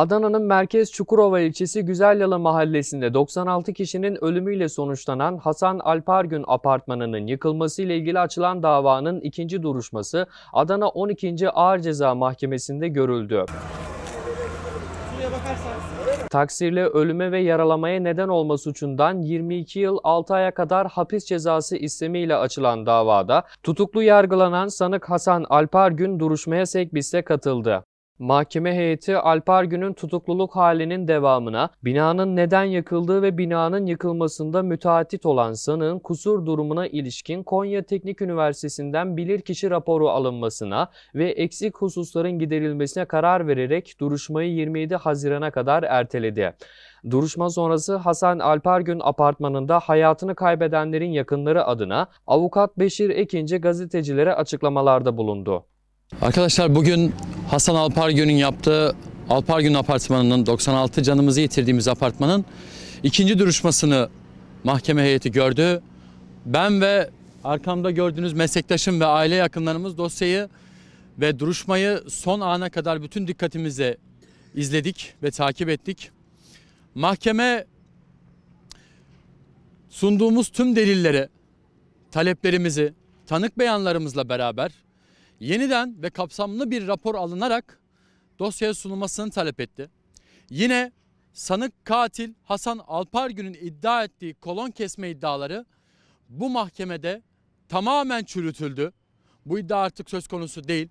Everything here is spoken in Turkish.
Adana'nın merkez Çukurova ilçesi Güzelyalı mahallesinde 96 kişinin ölümüyle sonuçlanan Hasan Alpargün apartmanının yıkılmasıyla ilgili açılan davanın ikinci duruşması Adana 12. Ağır Ceza Mahkemesi'nde görüldü. Taksirle ölüme ve yaralamaya neden olma suçundan 22 yıl 6 aya kadar hapis cezası istemiyle açılan davada tutuklu yargılanan sanık Hasan Alpargün duruşmaya sekbiste katıldı. Mahkeme heyeti Alper tutukluluk halinin devamına, binanın neden yakıldığı ve binanın yıkılmasında müteahhit olan sanığın kusur durumuna ilişkin Konya Teknik Üniversitesi'nden bilirkişi raporu alınmasına ve eksik hususların giderilmesine karar vererek duruşmayı 27 Haziran'a kadar erteledi. Duruşma sonrası Hasan Alpergün apartmanında hayatını kaybedenlerin yakınları adına avukat Beşir Ekinci gazetecilere açıklamalarda bulundu. Arkadaşlar bugün Hasan Alpargün'ün yaptığı Alpargün Apartmanı'nın 96 canımızı yitirdiğimiz apartmanın ikinci duruşmasını mahkeme heyeti gördü. Ben ve arkamda gördüğünüz meslektaşım ve aile yakınlarımız dosyayı ve duruşmayı son ana kadar bütün dikkatimizle izledik ve takip ettik. Mahkeme sunduğumuz tüm delilleri, taleplerimizi tanık beyanlarımızla beraber yeniden ve kapsamlı bir rapor alınarak dosyaya sunulmasını talep etti. Yine sanık katil Hasan Alpargün'ün iddia ettiği kolon kesme iddiaları bu mahkemede tamamen çürütüldü. Bu iddia artık söz konusu değil.